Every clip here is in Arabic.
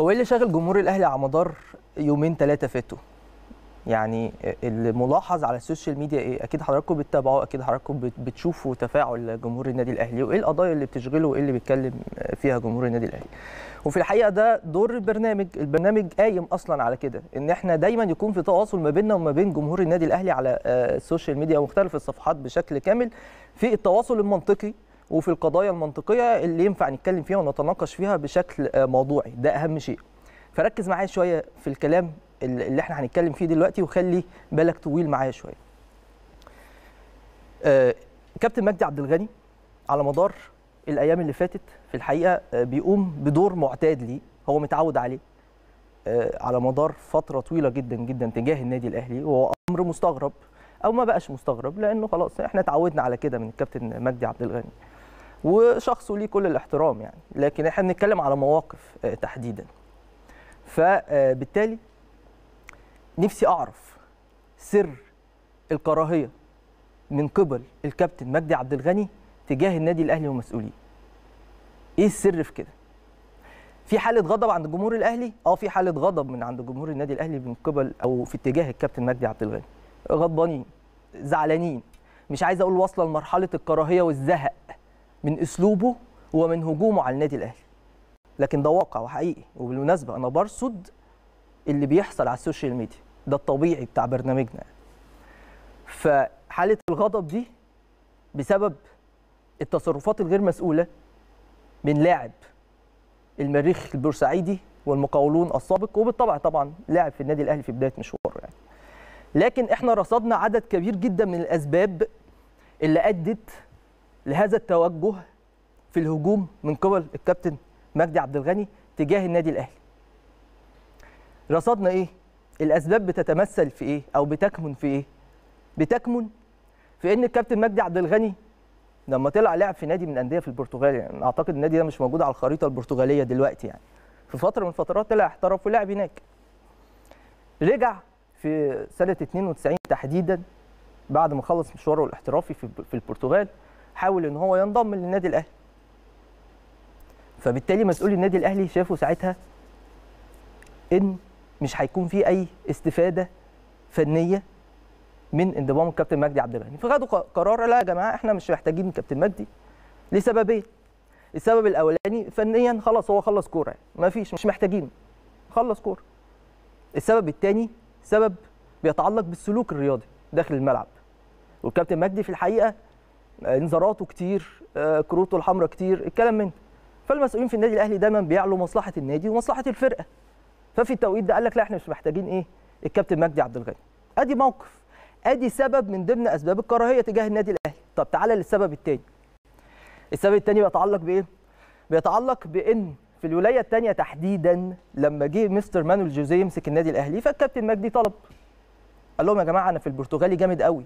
هو ايه اللي شاغل جمهور الاهلي على مدار يومين ثلاثه فاتوا؟ يعني الملاحظ على السوشيال ميديا ايه؟ اكيد حضراتكم بتتابعوا، اكيد حضراتكم بتشوفوا تفاعل جمهور النادي الاهلي وايه القضايا اللي بتشغله وايه اللي بيتكلم فيها جمهور النادي الاهلي. وفي الحقيقه ده دور البرنامج، البرنامج قايم اصلا على كده، ان احنا دايما يكون في تواصل ما بيننا وما بين جمهور النادي الاهلي على آه، السوشيال ميديا ومختلف الصفحات بشكل كامل في التواصل المنطقي وفي القضايا المنطقيه اللي ينفع نتكلم فيها ونتناقش فيها بشكل آه، موضوعي ده اهم شيء فركز معايا شويه في الكلام اللي احنا هنتكلم فيه دلوقتي وخلي بالك طويل معايا شويه آه، كابتن مجدي عبد الغني على مدار الايام اللي فاتت في الحقيقه آه، بيقوم بدور معتاد ليه هو متعود عليه على مدار فتره طويله جدا جدا تجاه النادي الاهلي وهو امر مستغرب او ما بقاش مستغرب لانه خلاص احنا اتعودنا على كده من الكابتن مجدي عبد الغني وشخص ليه كل الاحترام يعني لكن احنا بنتكلم على مواقف آه، تحديدا فبالتالي آه، نفسي اعرف سر الكراهيه من قبل الكابتن مجدي عبد الغني تجاه النادي الاهلي ومسؤوليه ايه السر في كده في حاله غضب عند جمهور الاهلي اه في حاله غضب من عند جمهور النادي الاهلي من قبل او في اتجاه الكابتن مجدي عبد الغني غضبانين زعلانين مش عايز اقول واصله لمرحله الكراهيه والزهق من اسلوبه ومن هجومه على النادي الاهلي لكن ده واقع وحقيقي وبالمناسبه انا برصد اللي بيحصل على السوشيال ميديا ده الطبيعي بتاع برنامجنا يعني. فحاله الغضب دي بسبب التصرفات الغير مسؤوله من لاعب المريخ البورسعيدي والمقاولون السابق وبالطبع طبعا لاعب في النادي الاهلي في بدايه مشواره يعني لكن احنا رصدنا عدد كبير جدا من الاسباب اللي ادت لهذا التوجه في الهجوم من قبل الكابتن مجدي عبد الغني تجاه النادي الاهلي رصدنا ايه الاسباب بتتمثل في ايه او بتكمن في ايه بتكمن في ان الكابتن مجدي عبد الغني لما طلع لعب في نادي من الانديه في البرتغال يعني اعتقد النادي ده مش موجود على الخريطه البرتغاليه دلوقتي يعني في فتره من الفترات طلع احترف ولعب هناك رجع في سنه 92 تحديدا بعد ما خلص مشواره الاحترافي في البرتغال حاول ان هو ينضم للنادي الاهلي فبالتالي مسؤولي النادي الاهلي شافوا ساعتها ان مش هيكون في اي استفاده فنيه من انضمام الكابتن مجدي عبد المنعم فخدوا قرار لا يا جماعه احنا مش محتاجين كابتن مجدي لسببين السبب الاولاني فنيا خلاص هو خلص كوره ما فيش مش محتاجينه خلص كوره السبب الثاني سبب بيتعلق بالسلوك الرياضي داخل الملعب والكابتن مجدي في الحقيقه انذاراته آه، كتير آه، كروته الحمراء كتير الكلام منه فالمسؤولين في النادي الاهلي دايما بيعلوا مصلحه النادي ومصلحه الفرقه ففي التوقيت ده قال لك لا احنا مش محتاجين ايه الكابتن مجدي عبد الغني ادي موقف ادي سبب من ضمن اسباب الكراهيه تجاه النادي الاهلي طب تعالى للسبب الثاني السبب الثاني بيتعلق بايه بيتعلق بان في الولايه الثانيه تحديدا لما جه مستر مانويل جوزيه يمسك النادي الاهلي فالكابتن مجدي طلب قال لهم يا جماعه انا في البرتغالي جامد قوي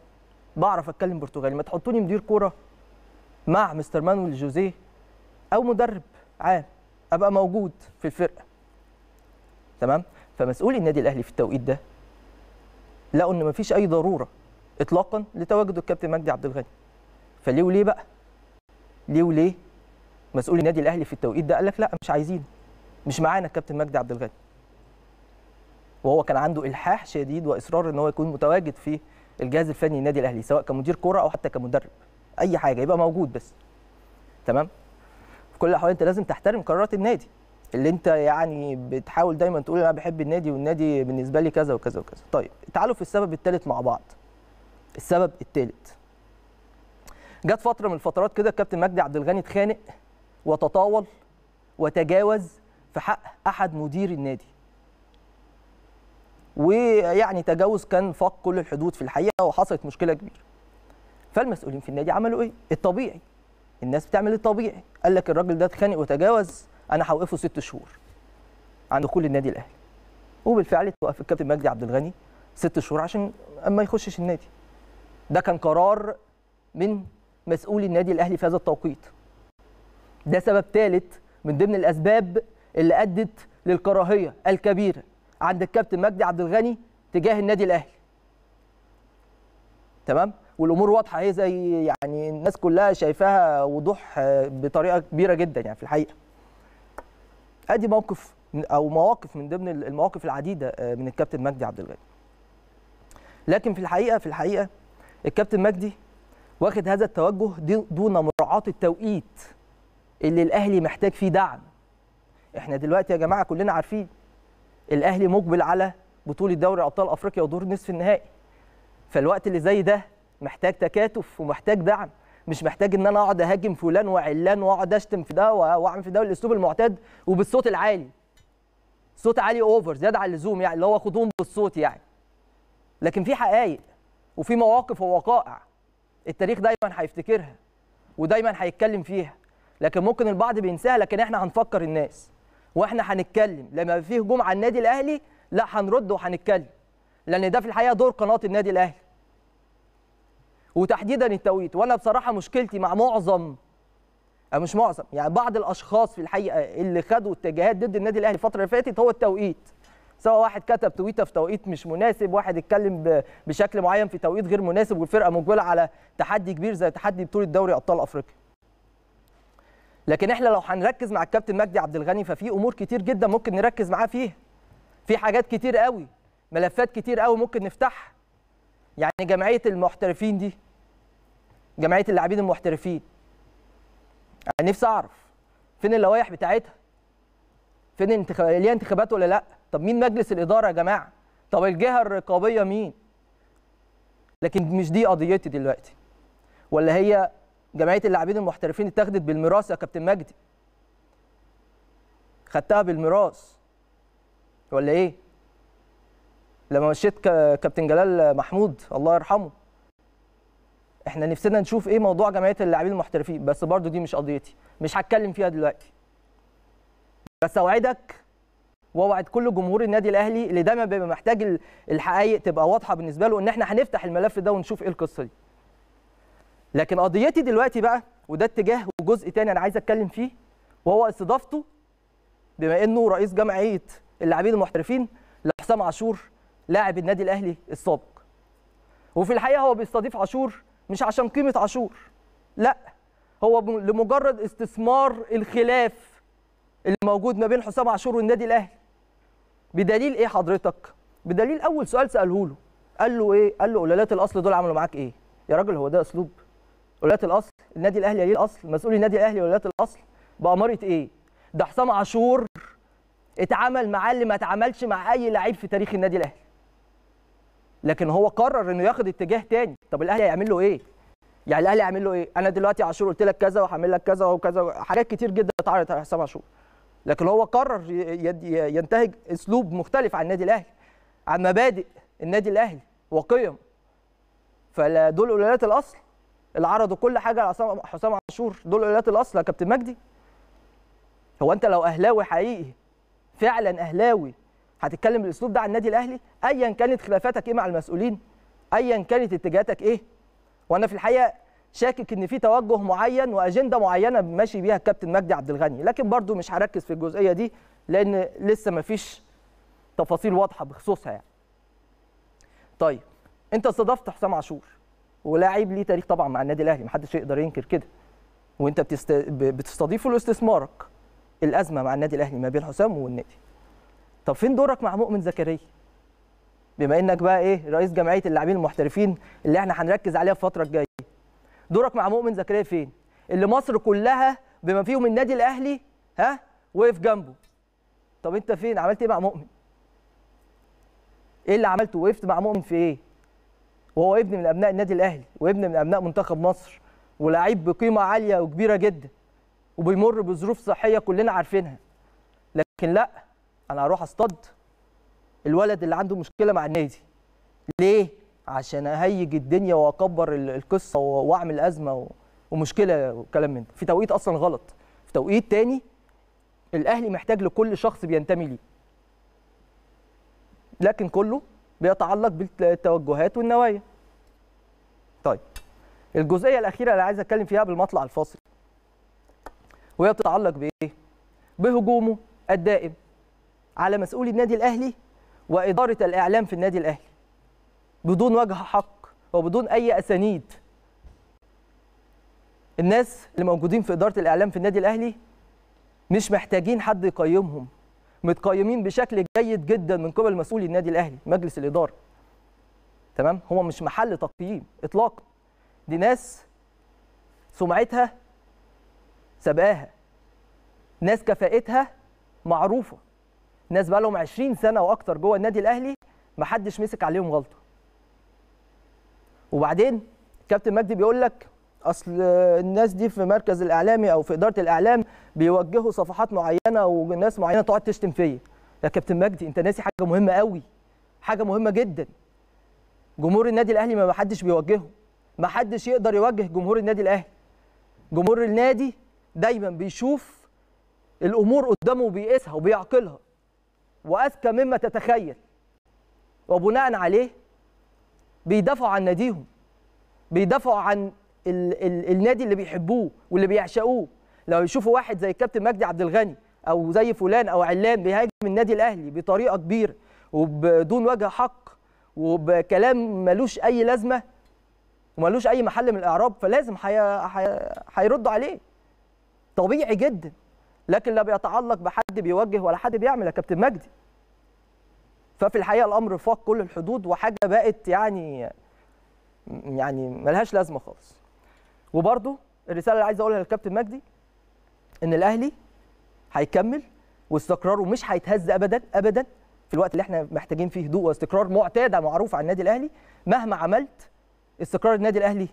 بعرف اتكلم برتغالي ما تحطوني مدير كوره مع مستر مانويل جوزيه او مدرب عام ابقى موجود في الفرقه تمام فمسؤولي النادي الاهلي في التوقيت ده لقوا ان مفيش اي ضروره اطلاقا لتواجد الكابتن مجدي عبد الغني فليه وليه بقى ليه وليه مسؤول النادي الاهلي في التوقيت ده قال لك لا مش عايزين مش معانا الكابتن مجدي عبد الغني وهو كان عنده الحاح شديد واصرار ان هو يكون متواجد في الجهاز الفني للنادي الاهلي سواء كمدير كوره او حتى كمدرب اي حاجه يبقى موجود بس تمام في كل الاحوال انت لازم تحترم قرارات النادي اللي انت يعني بتحاول دايما تقول انا بحب النادي والنادي بالنسبه لي كذا وكذا وكذا طيب تعالوا في السبب الثالث مع بعض السبب الثالث جت فتره من الفترات كده الكابتن مجدي عبد الغني اتخانق وتطاول وتجاوز في حق احد مدير النادي ويعني تجاوز كان فاق كل الحدود في الحقيقه وحصلت مشكله كبيره فالمسؤولين في النادي عملوا ايه الطبيعي الناس بتعمل الطبيعي قال لك الراجل ده اتخانق وتجاوز انا هوقفه ست شهور عند كل النادي الاهلي وبالفعل توقف الكابتن مجدي عبد الغني ست شهور عشان ما يخشش النادي ده كان قرار من مسؤولي النادي الاهلي في هذا التوقيت ده سبب ثالث من ضمن الاسباب اللي ادت للكراهيه الكبيره عند الكابتن مجدي عبد الغني تجاه النادي الاهلي تمام والامور واضحه هي زي يعني الناس كلها شايفاها وضوح آه، بطريقه كبيره جدا يعني في الحقيقه ادي موقف او مواقف من ضمن المواقف العديده آه، من الكابتن مجدي عبد الغني لكن في الحقيقه في الحقيقه الكابتن مجدي واخد هذا التوجه دون مراعاه التوقيت اللي الاهلي محتاج فيه دعم احنا دلوقتي يا جماعه كلنا عارفين الاهلي مقبل على بطوله دوري ابطال افريقيا ودور نصف النهائي فالوقت اللي زي ده محتاج تكاتف ومحتاج دعم مش محتاج ان انا اقعد اهاجم فلان وعلان واقعد اشتم في ده واعمل في ده الاسلوب المعتاد وبالصوت العالي صوت عالي اوفر زياده عن اللزوم يعني اللي هو خدوم بالصوت يعني لكن في حقائق وفي مواقف ووقائع التاريخ دايما هيفتكرها ودايما هيتكلم فيها لكن ممكن البعض بينساها لكن احنا هنفكر الناس واحنا هنتكلم لما في هجوم على النادي الاهلي لا هنرد وهنتكلم لان ده في الحقيقه دور قناه النادي الاهلي وتحديدا التوقيت وانا بصراحه مشكلتي مع معظم أو آه، مش معظم يعني بعض الاشخاص في الحقيقه اللي خدوا اتجاهات ضد النادي الاهلي الفتره اللي فاتت هو التوقيت سواء واحد كتب تويته في توقيت مش مناسب واحد اتكلم بشكل معين في توقيت غير مناسب والفرقه مجبله على تحدي كبير زي تحدي بطوله دوري ابطال افريقيا لكن احنا لو هنركز مع الكابتن مجدي عبد الغني ففي امور كتير جدا ممكن نركز معاه فيها في حاجات كتير قوي ملفات كتير قوي ممكن نفتحها يعني جمعيه المحترفين دي جمعيه اللاعبين المحترفين انا نفسي اعرف فين اللوائح بتاعتها فين انتخاب ليها انتخابات ولا لا طب مين مجلس الاداره يا جماعه طب الجهه الرقابيه مين لكن مش دي قضيتي دلوقتي ولا هي جمعيه اللاعبين المحترفين اتاخدت بالميراث يا كابتن مجدي خدتها بالميراث ولا ايه لما مشيت كابتن جلال محمود الله يرحمه احنا نفسنا نشوف ايه موضوع جمعيه اللاعبين المحترفين بس برضو دي مش قضيتي مش هتكلم فيها دلوقتي بس اوعدك واوعد كل جمهور النادي الاهلي اللي دايما بيبقى محتاج الحقائق تبقى واضحه بالنسبه له ان احنا هنفتح الملف ده ونشوف ايه القصه دي لكن قضيتي دلوقتي بقى وده اتجاه وجزء تاني انا عايز اتكلم فيه وهو استضافته بما انه رئيس جمعيه اللاعبين المحترفين لحسام عاشور لاعب النادي الاهلي السابق وفي الحقيقه هو بيستضيف عاشور مش عشان قيمه عاشور لا هو لمجرد استثمار الخلاف اللي موجود ما بين حسام عاشور والنادي الاهلي بدليل ايه حضرتك بدليل اول سؤال ساله له قال له ايه قال له قلالات الاصل دول عملوا معاك ايه يا راجل هو ده اسلوب ولايات الاصل النادي الاهلي ليه الاصل مسؤول النادي الاهلي ولايات الاصل باماره ايه ده حسام عاشور اتعامل معاه اللي ما اتعاملش مع اي لعيب في تاريخ النادي الاهلي لكن هو قرر انه ياخد اتجاه تاني طب الاهلي هيعمل له ايه يعني الاهلي هيعمل له ايه انا دلوقتي عاشور قلت لك كذا وهعمل لك كذا وكذا حاجات كتير جدا اتعرضت على حسام عاشور لكن هو قرر ينتهج اسلوب مختلف عن النادي الاهلي عن مبادئ النادي الاهلي وقيم فدول ولايات الاصل اللي عرضوا كل حاجه على حسام عاشور دول ولايات الاصل يا كابتن مجدي هو انت لو اهلاوي حقيقي فعلا اهلاوي هتتكلم بالاسلوب ده عن النادي الاهلي ايا كانت خلافاتك ايه مع المسؤولين ايا كانت اتجاهاتك ايه وانا في الحقيقه شاكك ان في توجه معين واجنده معينه ماشي بيها الكابتن مجدي عبد الغني لكن برضو مش هركز في الجزئيه دي لان لسه ما فيش تفاصيل واضحه بخصوصها يعني طيب انت استضفت حسام عاشور ولاعب ليه تاريخ طبعا مع النادي الاهلي محدش يقدر ينكر كده وانت بتست... بتستضيفه لاستثمارك الازمه مع النادي الاهلي ما بين حسام والنادي طب فين دورك مع مؤمن زكريا بما انك بقى ايه رئيس جمعيه اللاعبين المحترفين اللي احنا هنركز عليها الفتره الجايه دورك مع مؤمن زكريا فين اللي مصر كلها بما فيهم النادي الاهلي ها وقف جنبه طب انت فين عملت ايه مع مؤمن ايه اللي عملته وقفت مع مؤمن في ايه وهو ابن من ابناء النادي الاهلي وابن من ابناء منتخب مصر ولاعيب بقيمه عاليه وكبيره جدا وبيمر بظروف صحيه كلنا عارفينها لكن لا انا هروح اصطد الولد اللي عنده مشكله مع النادي ليه عشان اهيج الدنيا واكبر القصه واعمل ازمه ومشكله وكلام من ده في توقيت اصلا غلط في توقيت تاني الاهلي محتاج لكل شخص بينتمي ليه لكن كله بيتعلق بالتوجهات والنوايا طيب الجزئيه الاخيره اللي عايز اتكلم فيها بالمطلع الفاصل وهي بتتعلق بايه بهجومه الدائم على مسؤولي النادي الاهلي واداره الاعلام في النادي الاهلي بدون وجه حق وبدون اي اسانيد الناس اللي موجودين في اداره الاعلام في النادي الاهلي مش محتاجين حد يقيمهم متقيمين بشكل جيد جدا من قبل مسؤولي النادي الاهلي مجلس الاداره تمام هو مش محل تقييم اطلاقا دي ناس سمعتها سبقاها ناس كفاءتها معروفه ناس بقى لهم 20 سنه واكتر جوه النادي الاهلي محدش مسك عليهم غلطه وبعدين كابتن مجدي بيقول لك اصل الناس دي في مركز الاعلامي او في اداره الاعلام بيوجهوا صفحات معينه وناس معينه تقعد تشتم فيا يا كابتن مجدي انت ناسي حاجه مهمه قوي حاجه مهمه جدا جمهور النادي الاهلي ما حدش بيوجهه ما حدش يقدر يوجه جمهور النادي الاهلي جمهور النادي دايما بيشوف الامور قدامه وبيقيسها وبيعقلها واذكى مما تتخيل وبناء عليه بيدافعوا عن ناديهم بيدافعوا عن ال ال النادي اللي بيحبوه واللي بيعشقوه لو يشوفوا واحد زي الكابتن مجدي عبد الغني او زي فلان او علان بيهاجم النادي الاهلي بطريقه كبيره وبدون وجه حق وبكلام ملوش اي لازمه وملوش اي محل من الاعراب فلازم هيردوا عليه طبيعي جدا لكن لا بيتعلق بحد بيوجه ولا حد بيعمل يا كابتن مجدي ففي الحقيقه الامر فاق كل الحدود وحاجه بقت يعني يعني ملهاش لازمه خالص وبرده الرساله اللي عايز اقولها للكابتن مجدي ان الاهلي هيكمل واستقراره مش هيتهز ابدا ابدا في الوقت اللي احنا محتاجين فيه هدوء واستقرار معتاد معروف عن النادي الاهلي مهما عملت استقرار النادي الاهلي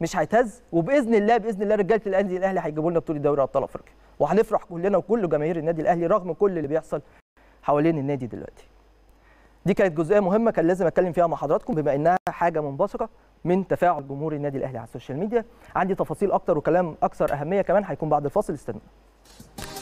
مش هيتهز وباذن الله باذن الله رجاله النادي الاهلي هيجيبوا لنا بطوله دوري ابطال افريقيا وهنفرح كلنا وكل جماهير النادي الاهلي رغم كل اللي بيحصل حوالين النادي دلوقتي دي كانت جزئيه مهمه كان لازم اتكلم فيها مع حضراتكم بما انها حاجه منبثقه من تفاعل جمهور النادي الاهلي على السوشيال ميديا عندي تفاصيل اكتر وكلام اكثر اهميه كمان هيكون بعد الفاصل استنوا